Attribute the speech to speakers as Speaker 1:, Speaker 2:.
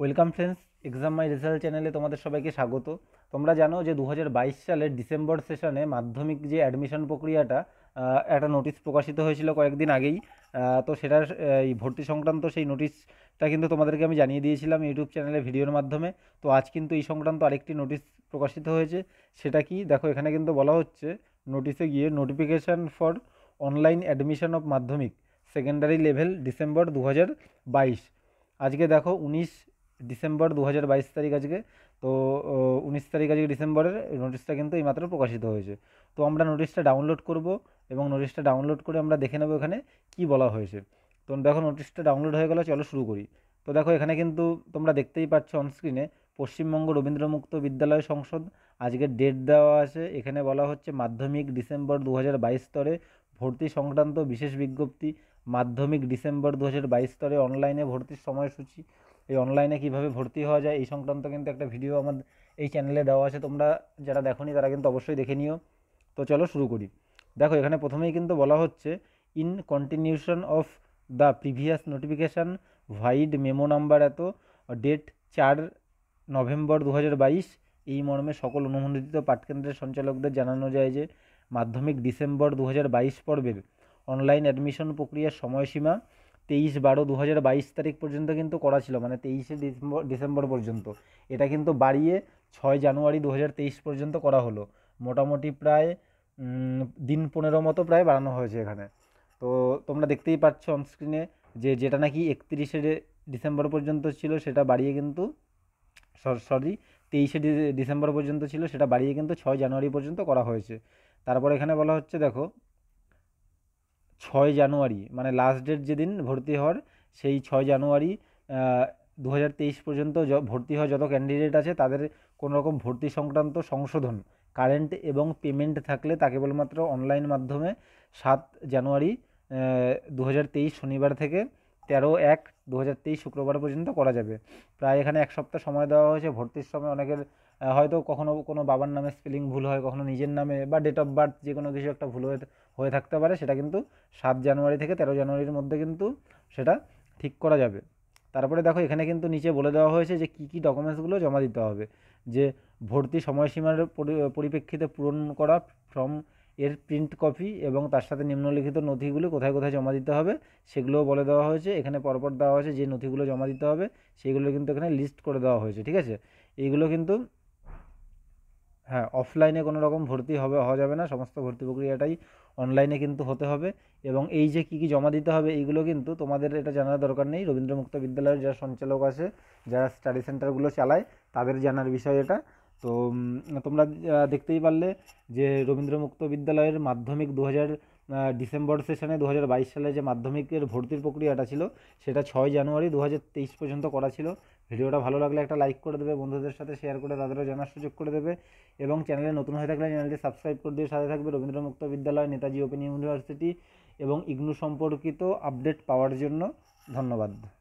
Speaker 1: welcome friends exam my result চ্যানেলে তোমাদের সবাইকে স্বাগত তোমরা জানো যে দু সালের ডিসেম্বর সেশনে মাধ্যমিক যে অ্যাডমিশন প্রক্রিয়াটা একটা নোটিশ প্রকাশিত হয়েছিল কয়েকদিন আগেই তো সেটার এই ভর্তি সংক্রান্ত সেই নোটিশটা কিন্তু তোমাদেরকে আমি জানিয়ে দিয়েছিলাম ইউটিউব চ্যানেলে ভিডিওর মাধ্যমে তো আজ কিন্তু এই সংক্রান্ত আরেকটি নোটিশ প্রকাশিত হয়েছে সেটা কি দেখো এখানে কিন্তু বলা হচ্ছে নোটিশে গিয়ে notification for online admission of Madhyamik secondary level December দু আজকে দেখো উনিশ ডিসেম্বর দু তারিখ আজকে তো উনিশ তারিখ আজকে ডিসেম্বরের নোটিশটা কিন্তু এইমাত্র প্রকাশিত হয়েছে তো আমরা নোটিশটা ডাউনলোড করব এবং নোটিশটা ডাউনলোড করে আমরা দেখে নেব এখানে কি বলা হয়েছে তো দেখো নোটিশটা ডাউনলোড হয়ে গেল চলো শুরু করি তো দেখো এখানে কিন্তু তোমরা দেখতেই পাচ্ছ অনস্ক্রিনে পশ্চিমবঙ্গ রবীন্দ্রমুক্ত বিদ্যালয় সংসদ আজকে ডেট দেওয়া আছে এখানে বলা হচ্ছে মাধ্যমিক ডিসেম্বর দু স্তরে ভর্তি সংক্রান্ত বিশেষ বিজ্ঞপ্তি মাধ্যমিক ডিসেম্বর দু স্তরে অনলাইনে ভর্তির সময়সূচি এই অনলাইনে কিভাবে ভর্তি হওয়া যায় এই সংক্রান্ত কিন্তু একটা ভিডিও আমার এই চ্যানেলে দেওয়া আছে তোমরা যারা দেখোনি তারা কিন্তু অবশ্যই দেখে নিও তো চলো শুরু করি দেখো এখানে প্রথমেই কিন্তু বলা হচ্ছে in continuation of the previous notification vide memo number এত ডেট চার নভেম্বর দু এই মর্মে সকল অনুমোদিত পাঠকেন্দ্রের সঞ্চালকদের জানানো যায় যে মাধ্যমিক ডিসেম্বর দু হাজার বাইশ পর্বে অনলাইন অ্যাডমিশন প্রক্রিয়ার সময়সীমা তেইশ বারো দু হাজার বাইশ তারিখ পর্যন্ত কিন্তু করা ছিল মানে তেইশে ডিসেম্বর ডিসেম্বর পর্যন্ত এটা কিন্তু বাড়িয়ে ছয় জানুয়ারি দু হাজার তেইশ পর্যন্ত করা হলো মোটামুটি প্রায় দিন পনেরো মতো প্রায় বাড়ানো হয়েছে এখানে তো তোমরা দেখতেই পাচ্ছ অনস্ক্রিনে যে যেটা নাকি একত্রিশে ডিসেম্বর পর্যন্ত ছিল সেটা বাড়িয়ে কিন্তু সরি তেইশে ডিসেম্বর পর্যন্ত ছিল সেটা বাড়িয়ে কিন্তু ছয় জানুয়ারি পর্যন্ত করা হয়েছে তারপর এখানে বলা হচ্ছে দেখো ছয় জানুয়ারি মানে লাস্ট ডেট যেদিন ভর্তি হওয়ার সেই ছয় জানুয়ারি দু পর্যন্ত ভর্তি হওয়া যত ক্যান্ডিডেট আছে তাদের কোনো রকম ভর্তি সংক্রান্ত সংশোধন কারেন্ট এবং পেমেন্ট থাকলে তা কেবলমাত্র অনলাইন মাধ্যমে সাত জানুয়ারি দু শনিবার থেকে তেরো এক দু শুক্রবার পর্যন্ত করা যাবে প্রায় এখানে এক সপ্তাহ সময় দেওয়া হয়েছে ভর্তির সময় অনেকের হয়তো কখনো কোনো বাবার নামে স্পেলিং ভুল হয় কখনো নিজের নামে বা ডেট অফ বার্থ যে কোনো কিছু একটা ভুল হয়ে থাকতে পারে সেটা কিন্তু সাত জানুয়ারি থেকে তেরো জানুয়ারির মধ্যে কিন্তু সেটা ঠিক করা যাবে তারপরে দেখো এখানে কিন্তু নিচে বলে দেওয়া হয়েছে যে কী কী ডকুমেন্টসগুলো জমা দিতে হবে যে ভর্তি সময়সীমার পরিপ্রেক্ষিতে পূরণ করা ফর্ম এর প্রিন্ট কপি এবং তার সাথে নিম্নলিখিত নথিগুলো কোথায় কোথায় জমা দিতে হবে সেগুলোও বলে দেওয়া হয়েছে এখানে পরপর দেওয়া হয়েছে যে নথিগুলো জমা দিতে হবে সেগুলো কিন্তু এখানে লিস্ট করে দেওয়া হয়েছে ঠিক আছে এইগুলো কিন্তু হ্যাঁ অফলাইনে কোনো রকম ভর্তি হবে হওয়া যাবে না সমস্ত ভর্তি প্রক্রিয়াটাই অনলাইনে কিন্তু হতে হবে এবং এই যে কী কী জমা দিতে হবে এইগুলো কিন্তু তোমাদের এটা জানার দরকার নেই রবীন্দ্রমুক্ত বিদ্যালয়ের যারা সঞ্চালক আছে যারা স্টাডি সেন্টারগুলো চালায় তাদের জানার বিষয় এটা তো তোমরা দেখতেই পারলে যে রবীন্দ্র মুক্ত বিদ্যালয়ের মাধ্যমিক দু ডিসেম্বর সেশনে দু সালে যে মাধ্যমিকের ভর্তির প্রক্রিয়াটা ছিল সেটা ছয় জানুয়ারি দু পর্যন্ত করা ছিল ভিডিওটা ভালো লাগলে একটা লাইক করে দেবে বন্ধুদের সাথে শেয়ার করে তাদেরও জানার সুযোগ করে দেবে এবং চ্যানেলে নতুন হয়ে থাকলে চ্যানেলটি সাবস্ক্রাইব করে দিয়ে সাথে থাকবে রবীন্দ্র মুক্ত বিদ্যালয় নেতাজি ওপেন ইউনিভার্সিটি এবং ইগনু সম্পর্কিত আপডেট পাওয়ার জন্য ধন্যবাদ